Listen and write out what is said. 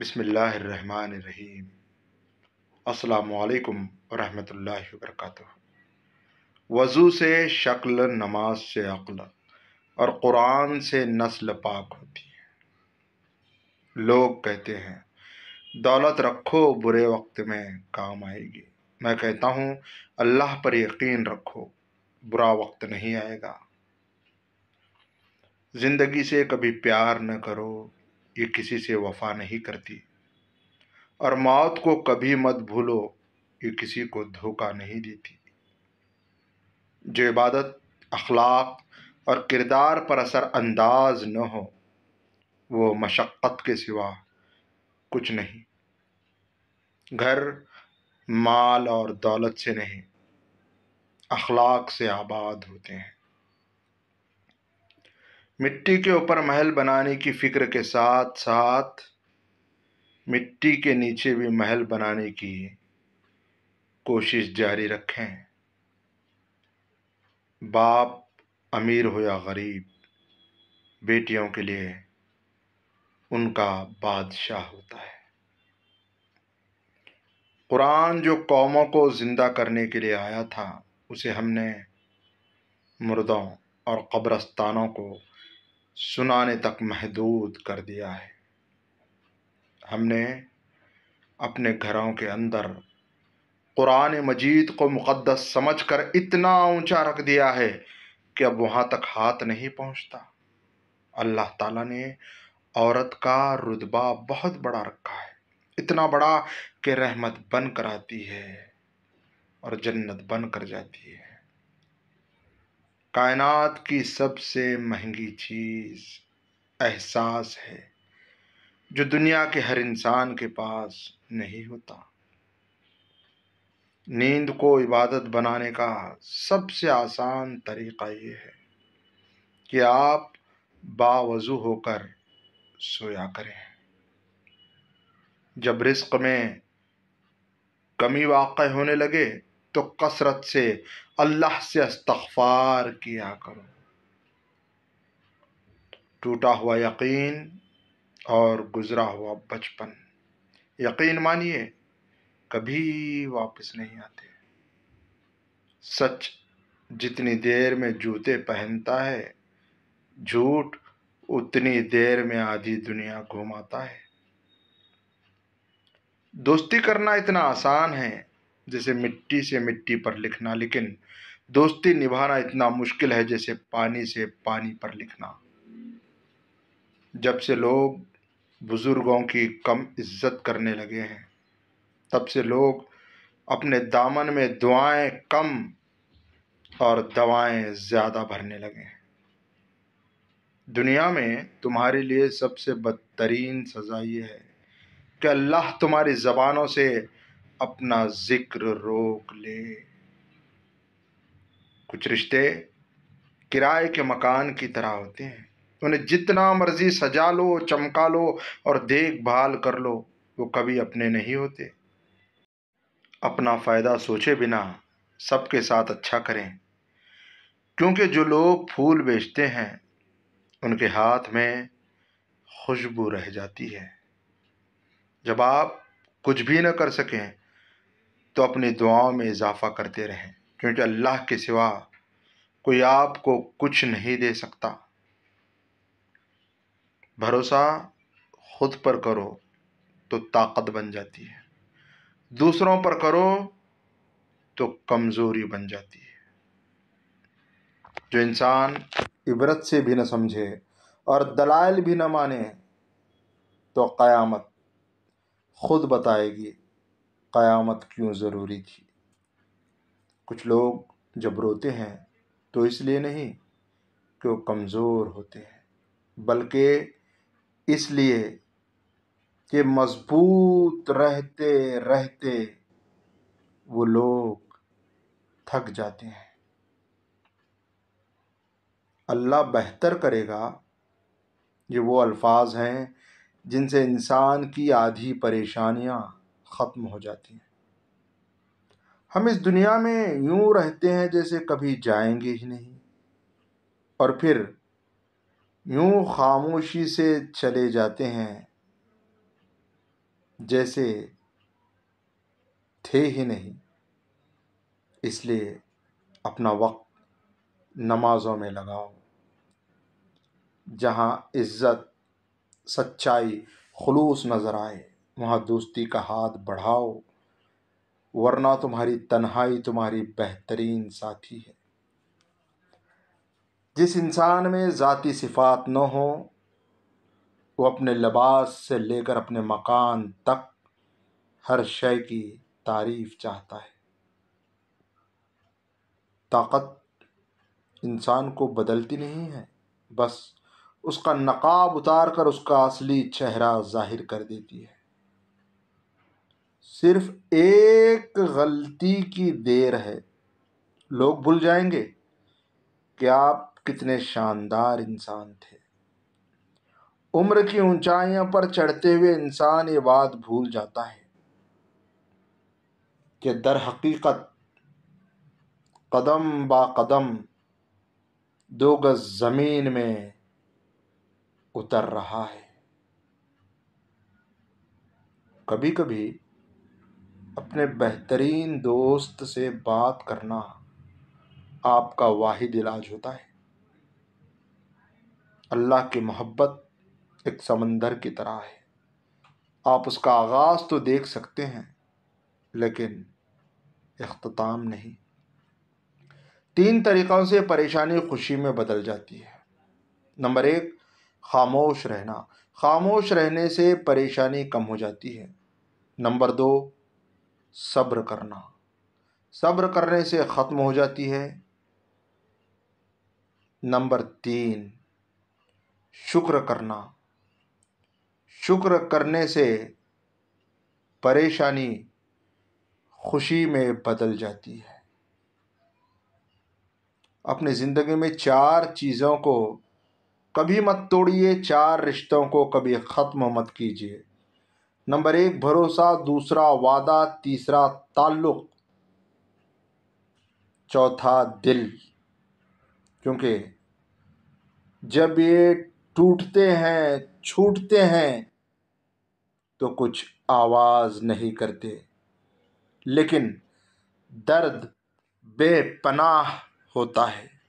बिसमीम अल्लाम वरहमल वर्क वज़ू से शक्ल नमाज से अक्ल और क़ुरान से नस्ल पाक होती है लोग कहते हैं दौलत रखो बुरे वक्त में काम आएगी मैं कहता हूँ अल्लाह पर यकीन रखो बुरा वक्त नहीं आएगा ज़िंदगी से कभी प्यार न करो ये किसी से वफा नहीं करती और मौत को कभी मत भूलो ये किसी को धोखा नहीं देती जो इबादत अखलाक और किरदार पर असर अंदाज न हो वो मशक्क़त के सिवा कुछ नहीं घर माल और दौलत से नहीं अखलाक से आबाद होते हैं मिट्टी के ऊपर महल बनाने की फ़िक्र के साथ साथ मिट्टी के नीचे भी महल बनाने की कोशिश जारी रखें बाप अमीर हो या गरीब बेटियों के लिए उनका बादशाह होता है कुरान जो कौमों को ज़िंदा करने के लिए आया था उसे हमने मुर्दों और कब्रस्तानों को सुनाने तक महदूद कर दिया है हमने अपने घरों के अंदर कुरान मजीद को मुक़दस समझ कर इतना ऊंचा रख दिया है कि अब वहाँ तक हाथ नहीं पहुँचता अल्लाह ताला ने औरत का रुतबा बहुत बड़ा रखा है इतना बड़ा कि रहमत बन कर आती है और जन्नत बन कर जाती है कायनात की सबसे महंगी चीज़ एहसास है जो दुनिया के हर इंसान के पास नहीं होता नींद को इबादत बनाने का सबसे आसान तरीक़ा ये है कि आप बावजू होकर सोया करें जब रिस्क में कमी वाक़ होने लगे तो कसरत से अल्लाह से इस्तफार किया करो टूटा हुआ यकीन और गुज़रा हुआ बचपन यकीन मानिए कभी वापस नहीं आते सच जितनी देर में जूते पहनता है झूठ उतनी देर में आधी दुनिया घुमाता है दोस्ती करना इतना आसान है जैसे मिट्टी से मिट्टी पर लिखना लेकिन दोस्ती निभाना इतना मुश्किल है जैसे पानी से पानी पर लिखना जब से लोग बुज़ुर्गों की कम इज्जत करने लगे हैं तब से लोग अपने दामन में दुआएं कम और दवाएं ज़्यादा भरने लगे हैं दुनिया में तुम्हारे लिए सबसे बदतरीन सज़ा ये है कि अल्लाह तुम्हारी ज़बानों से अपना जिक्र रोक ले कुछ रिश्ते किराए के मकान की तरह होते हैं उन्हें जितना मर्जी सजा लो चमका लो और देखभाल कर लो वो कभी अपने नहीं होते अपना फ़ायदा सोचे बिना सबके साथ अच्छा करें क्योंकि जो लोग फूल बेचते हैं उनके हाथ में खुशबू रह जाती है जब आप कुछ भी न कर सकें तो अपनी दुआओं में इजाफ़ा करते रहें क्योंकि अल्लाह के सिवा कोई आपको कुछ नहीं दे सकता भरोसा खुद पर करो तो ताकत बन जाती है दूसरों पर करो तो कमज़ोरी बन जाती है जो इंसान इबरत से भी न समझे और दलाइल भी न माने तो क़यामत खुद बताएगी क़यामत क्यों ज़रूरी थी कुछ लोग जब रोते हैं तो इसलिए नहीं कि वो कमज़ोर होते हैं बल्कि इसलिए कि मजबूत रहते रहते वो लोग थक जाते हैं अल्लाह बेहतर करेगा ये वो अल्फाज हैं जिनसे इंसान की आधी परेशानियाँ ख़त्म हो जाती हैं हम इस दुनिया में यूं रहते हैं जैसे कभी जाएंगे ही नहीं और फिर यूं खामोशी से चले जाते हैं जैसे थे ही नहीं इसलिए अपना वक्त नमाज़ों में लगाओ जहाँ इज़्ज़त सच्चाई खलूस नज़र आए वहाँ दोस्ती का हाथ बढ़ाओ वरना तुम्हारी तन्हाई तुम्हारी बेहतरीन साथी है जिस इंसान में ज़ाति सिफात न हो वो अपने लबास से लेकर अपने मकान तक हर शय की तारीफ चाहता है ताकत इंसान को बदलती नहीं है बस उसका नकाब उतार कर उसका असली चेहरा जाहिर कर देती है सिर्फ एक गलती की देर है लोग भूल जाएंगे कि आप कितने शानदार इंसान थे उम्र की ऊंचाइयों पर चढ़ते हुए इंसान ये बात भूल जाता है कि दर हकीकत कदम बा कदम दो गज ज़मीन में उतर रहा है कभी कभी अपने बेहतरीन दोस्त से बात करना आपका वाहिद इलाज होता है अल्लाह की मोहब्बत एक समंदर की तरह है आप उसका आगाज़ तो देख सकते हैं लेकिन अख्ताम नहीं तीन तरीक़ों से परेशानी खुशी में बदल जाती है नंबर एक खामोश रहना खामोश रहने से परेशानी कम हो जाती है नंबर दो सब्र करना सब्र करने से ख़त्म हो जाती है नंबर तीन शुक्र करना शुक्र करने से परेशानी खुशी में बदल जाती है अपने ज़िंदगी में चार चीज़ों को कभी मत तोड़िए चार रिश्तों को कभी ख़त्म मत कीजिए नंबर एक भरोसा दूसरा वादा तीसरा ताल्लुक़ चौथा दिल क्योंकि जब ये टूटते हैं छूटते हैं तो कुछ आवाज़ नहीं करते लेकिन दर्द बेपनाह होता है